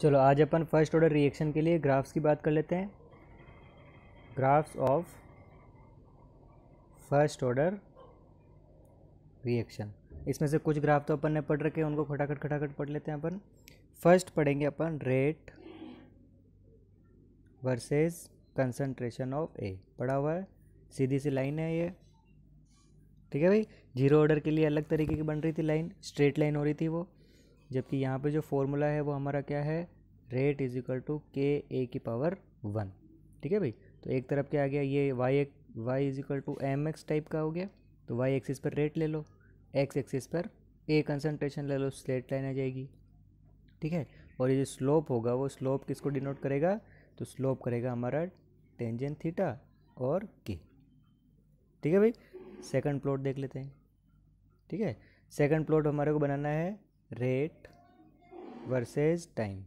चलो आज अपन first order reaction के लिए ग्राफ्स की बात कर लेते हैं graphs of first order reaction इसमें से कुछ ग्राफ तो अपन ने पढ़ रखे उनको खटाखट खटाखट पढ़ लेते हैं अपन फर्स्ट पढ़ेंगे अपन rate versus concentration of A पढ़ा हुआ है सीधी सी लाइन है ये ठीक है भाई जीरो ऑर्डर के लिए अलग तरीके की बन रही थी लाइन स्ट्रेट लाइन हो रही थी वो जबकि यहाँ पे जो फॉर्मूला है वो हमारा क्या है rate is equal to K ए की पावर वन ठीक है भाई तो एक तरफ क्या आ गया ये वाई एक Y is equal to M X type का हो गया तो वाई एक्सिस पर रेट ले लो एक्स एक्सिस पर ए कंसनट्रेशन ले लो स्लेट लाइन आ जाएगी ठीक है और ये जो स्लोप होगा वो स्लोप किसको डिनोट करेगा तो स्लोप करेगा हमारा टेंजन थीटा और के ठीक है भाई सेकंड प्लॉट देख लेते हैं ठीक है सेकंड प्लॉट हमारे को बनाना है रेट वर्सेस टाइम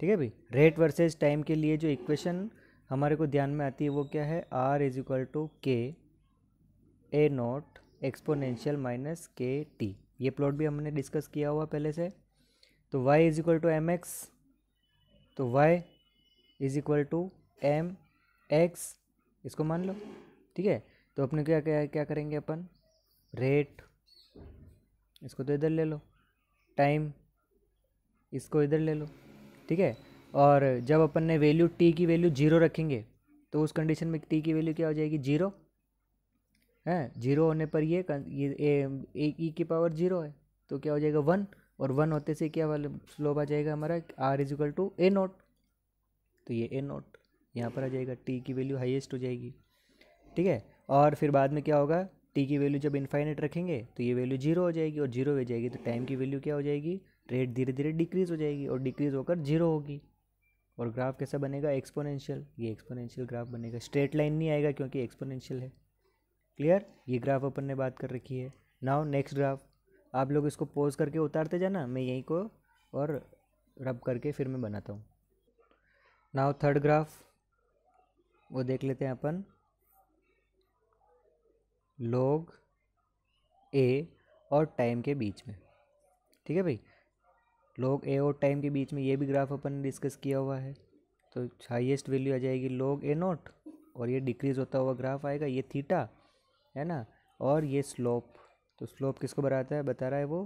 ठीक है भाई रेट वर्सेस टाइम के लिए जो इक्वेशन हमारे को ध्यान में आती है वो क्या है are is equal to K A not exponential minus K T ये प्लॉट भी हमने डिस्कस किया हुआ पहले से तो Y is equal to M X तो Y is equal to M X इसको मान लो ठीक है तो अपने क्या क्या क्या करेंगे अपन रेट इसको तो इधर ले लो टाइम इसको इधर ले लो ठीक है और जब अपन ने वैल्यू टी की वैल्यू जीरो रखेंगे तो उस कंडीशन में टी की वैल्यू क्या हो जाएगी जीरो है जीरो होने पर ये ये ए ई e की पावर जीरो है तो क्या हो जाएगा वन और वन होते से क्या वाला स्लोप आ जाएगा हमारा R is equal to A not तो ये ए नोट यहाँ पर आ जाएगा टी की वैल्यू हाईएस्ट हो जाएगी ठीक है और फिर बाद में क्या होगा टी की वैल्यू जब इन्फाइनेट रखेंगे तो ये वैल्यू जीरो हो जाएगी और जीरो हो जाएगी तो टाइम की वैल्यू क्या हो जाएगी रेट धीरे धीरे डिक्रीज़ हो जाएगी और डिक्रीज़ होकर जीरो होगी और ग्राफ कैसा बनेगा एक्सपोनेंशियल ये एक्सपोनेंशियल ग्राफ बनेगा स्ट्रेट लाइन नहीं आएगा क्योंकि एक्सपोनेंशियल है क्लियर ये ग्राफ अपन ने बात कर रखी है नाउ नेक्स्ट ग्राफ आप लोग इसको पोज करके उतारते जाना मैं यहीं को और रब करके फिर मैं बनाता हूँ नाउ थर्ड ग्राफ वो देख लेते हैं अपन लोग ए और टाइम के बीच में ठीक है भाई लोग ए और टाइम के बीच में ये भी ग्राफ अपन ने डिस्कस किया हुआ है तो हाईएस्ट वैल्यू आ जाएगी लोग ए नॉट और ये डिक्रीज होता हुआ ग्राफ आएगा ये थीटा है ना और ये स्लोप तो स्लोप किसको बताता है बता रहा है वो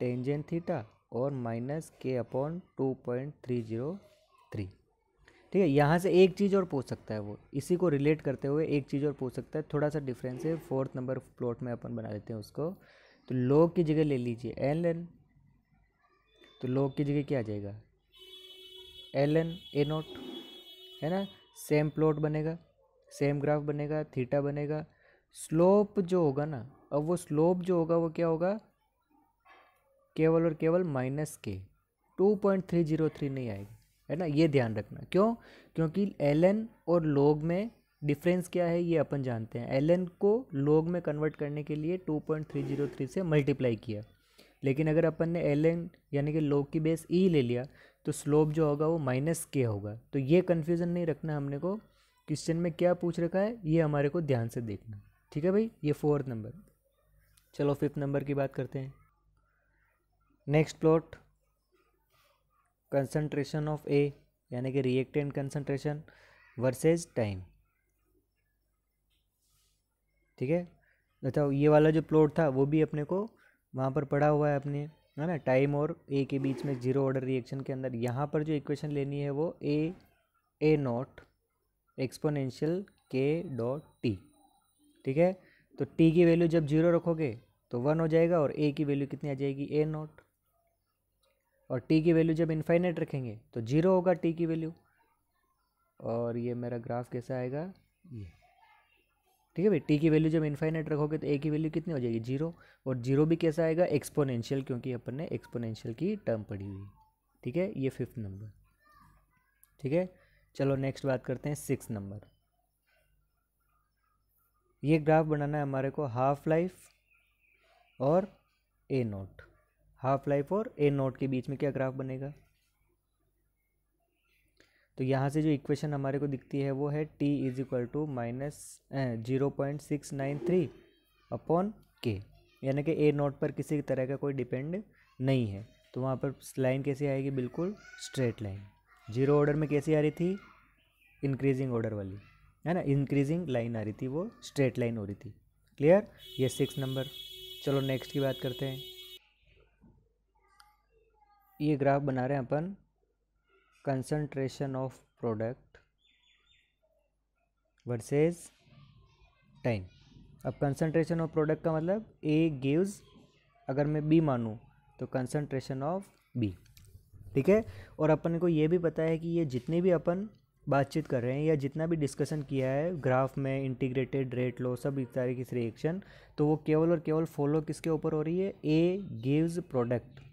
टेंजेंट थीटा और minus K upon two point three zero three ठीक है यहाँ से एक चीज़ और पूछ सकता है वो इसी को रिलेट करते हुए एक चीज़ और पूछ सकता है थोड़ा सा डिफरेंस है फोर्थ नंबर प्लॉट में अपन बना लेते हैं उसको तो लोग की जगह ले लीजिए एल एन तो लोग की जगह क्या आ जाएगा एल एन ए नोट है ना सेम प्लॉट बनेगा सेम ग्राफ बनेगा थीटा बनेगा स्लोप जो होगा ना अब वो स्लोप जो होगा वो क्या होगा केवल और केवल minus K two point three zero three नहीं आएगा है ना ये ध्यान रखना क्यों क्योंकि एलन और लोग में डिफरेंस क्या है ये अपन जानते हैं एलन को लोग में कन्वर्ट करने के लिए 2.303 से मल्टीप्लाई किया लेकिन अगर अपन ने एलन यानी कि लोग की बेस ई e ले लिया तो स्लोप जो होगा वो माइनस के होगा तो ये कन्फ्यूज़न नहीं रखना हमने को क्वेश्चन में क्या पूछ रखा है ये हमारे को ध्यान से देखना ठीक है भाई ये फोर्थ नंबर चलो फिफ्थ नंबर की बात करते हैं next plot concentration of A यानी कि रिएक्टेंट कंसनट्रेशन वर्सेज टाइम ठीक है अच्छा ये वाला जो प्लॉट था वो भी अपने को वहाँ पर पड़ा हुआ है अपने है ना टाइम और ए के बीच में जीरो ऑर्डर रिएक्शन के अंदर यहाँ पर जो इक्वेशन लेनी है वो A A not exponential K dot T ठीक है तो टी की वैल्यू जब जीरो रखोगे तो वन हो जाएगा और ए की वैल्यू कितनी आ जाएगी ए नॉट और टी की वैल्यू जब इन्फाइनेट रखेंगे तो जीरो होगा टी की वैल्यू और ये मेरा ग्राफ कैसा आएगा ये ठीक है भाई टी की वैल्यू जब इन्फाइनेट रखोगे तो ए की वैल्यू कितनी हो जाएगी जीरो और जीरो भी कैसा आएगा एक्सपोनेंशियल क्योंकि अपन ने एक्सपोनेंशियल की टर्म पढ़ी हुई ठीक है ये फिफ्थ नंबर ठीक है चलो नेक्स्ट बात करते हैं सिक्स नंबर ये ग्राफ बनाना है हमारे को हाफ लाइफ और ए नोट हाफ लाइफ और ए नॉट के बीच में क्या ग्राफ बनेगा तो यहाँ से जो इक्वेशन हमारे को दिखती है वो है T is equal to minus zero point six nine three upon K यानी कि ए नॉट पर किसी तरह का कोई डिपेंड नहीं है तो वहाँ पर लाइन कैसी आएगी बिल्कुल स्ट्रेट लाइन जीरो ऑर्डर में कैसी आ रही थी इंक्रीजिंग ऑर्डर वाली है ना इंक्रीजिंग लाइन आ रही थी वो स्ट्रेट लाइन हो रही थी क्लियर ये सिक्स नंबर चलो नेक्स्ट की बात करते हैं ये ग्राफ बना रहे हैं अपन concentration of product versus time अब कंसंट्रेशन ऑफ प्रोडक्ट का मतलब ए गिव्स अगर मैं बी मानूँ तो कंसंट्रेशन ऑफ बी ठीक है और अपन को ये भी पता है कि ये जितनी भी अपन बातचीत कर रहे हैं या जितना भी डिस्कशन किया है ग्राफ में इंटीग्रेटेड रेट लो सब इस तरह की रिएक्शन तो वो केवल और केवल फॉलो किसके ऊपर हो रही है A gives product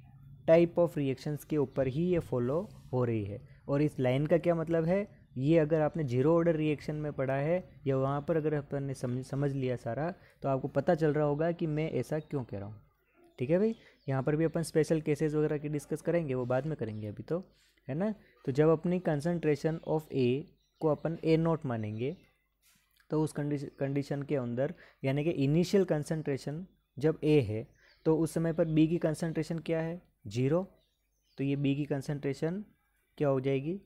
type of reactions के ऊपर ही ये फॉलो हो रही है और इस लाइन का क्या मतलब है ये अगर आपने जीरो ऑर्डर रिएक्शन में पढ़ा है या वहाँ पर अगर अपन ने समझ समझ लिया सारा तो आपको पता चल रहा होगा कि मैं ऐसा क्यों कह रहा हूँ ठीक है भाई यहाँ पर भी अपन स्पेशल केसेस वगैरह की डिस्कस करेंगे वो बाद में करेंगे अभी तो है ना तो जब अपनी कंसनट्रेशन ऑफ ए को अपन ए नोट मानेंगे तो उस कंडीशन के अंदर यानी कि इनिशियल कंसनट्रेशन जब ए है तो उस समय पर बी की कंसनट्रेशन क्या है ज़ीरो तो ये बी की कंसनट्रेशन क्या हो जाएगी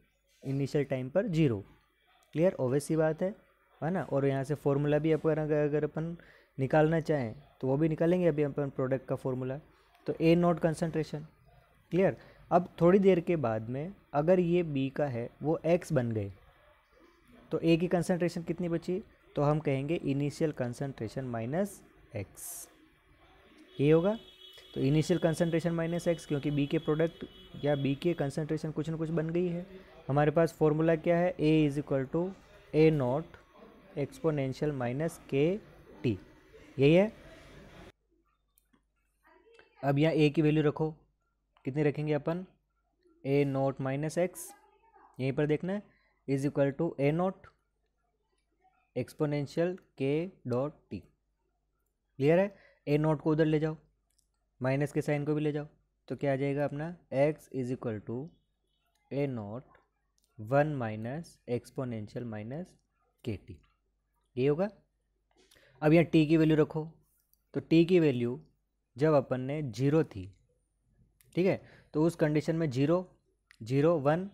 इनिशियल टाइम पर ज़ीरो क्लियर ओवेस सी बात है है ना और यहाँ से फॉर्मूला भी अपन अगर अगर अपन निकालना चाहें तो वो भी निकालेंगे अभी अपन प्रोडक्ट का फॉर्मूला तो ए नॉट कंसनट्रेशन क्लियर अब थोड़ी देर के बाद में अगर ये बी का है वो एक्स बन गए तो ए की कंसनट्रेशन कितनी बची तो हम कहेंगे इनिशियल कंसनट्रेशन माइनस एक्स ये होगा तो इनिशियल कंसनट्रेशन माइनस एक्स क्योंकि बी के प्रोडक्ट या बी के कंसनट्रेशन कुछ ना कुछ बन गई है हमारे पास फॉर्मूला क्या है A is equal to A not exponential minus K T यही है अब यहाँ ए की वैल्यू रखो कितनी रखेंगे अपन ए नॉट माइनस एक्स यहीं पर देखना है is equal to A not exponential K dot T clear है ए नॉट को उधर ले जाओ माइनस के साइन को भी ले जाओ तो क्या आ जाएगा अपना X is equal to A not one minus exponential minus K T ये होगा अब यहाँ टी की वैल्यू रखो तो टी की वैल्यू जब अपन ने जीरो थी ठीक है तो उस कंडीशन में जीरो जीरो वन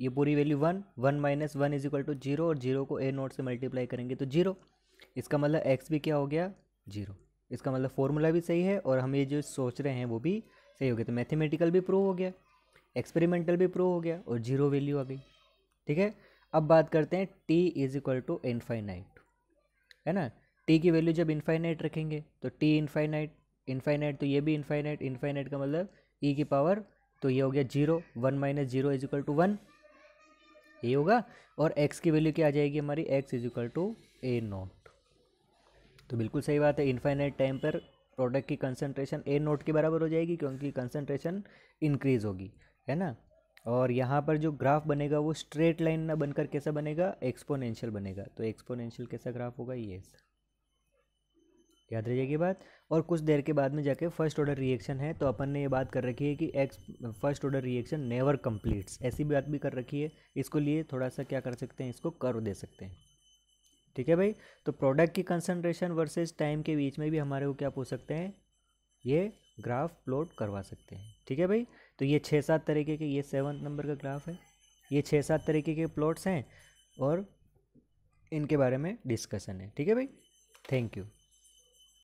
ये पूरी value one one minus one is equal to zero और जीरो को ए नोट से मल्टीप्लाई करेंगे तो जीरो इसका मतलब एक्स भी क्या हो गया जीरो इसका मतलब फॉर्मूला भी सही है और हम ये जो सोच रहे हैं वो भी सही हो गया तो मैथमेटिकल भी प्रूव हो गया एक्सपेरिमेंटल भी प्रूव हो गया और जीरो वैल्यू आ गई ठीक है अब बात करते हैं t is equal to infinite है ना टी की वैल्यू जब इनफाइनाइट रखेंगे तो टी इनफाइनाइट इनफाइनाइट तो ये भी इनफाइनाइट इनफाइनाइट का मतलब ई e की पावर तो ये हो गया zero one minus zero is equal to one ये होगा और एक्स की वैल्यू क्या आ जाएगी हमारी x is equal to A naught तो बिल्कुल सही बात है इनफाइनाइट टाइम पर प्रोडक्ट की कंसनट्रेशन ए नोट के बराबर हो जाएगी क्योंकि कंसनट्रेशन इंक्रीज़ होगी है ना और यहाँ पर जो ग्राफ बनेगा वो स्ट्रेट लाइन ना बनकर कैसा बनेगा एक्सपोनेंशियल बनेगा तो एक्सपोनेंशियल कैसा ग्राफ होगा ये याद रहिएगी बात और कुछ देर के बाद में जाके फर्स्ट ऑर्डर रिएक्शन है तो अपन ने ये बात कर रखी है कि एक्स first order reaction never completes ऐसी बात भी कर रखी है इसको लिए थोड़ा सा क्या कर सकते हैं इसको कर दे सकते हैं ठीक है भाई तो प्रोडक्ट की कंसनट्रेशन वर्सेज टाइम के बीच में भी हमारे को क्या पूछ सकते हैं ये ग्राफ प्लॉट करवा सकते हैं ठीक है भाई तो ये छः सात तरीके के ये सेवन नंबर का ग्राफ है ये छः सात तरीके के प्लॉट्स हैं और इनके बारे में डिस्कशन है ठीक है भाई थैंक यू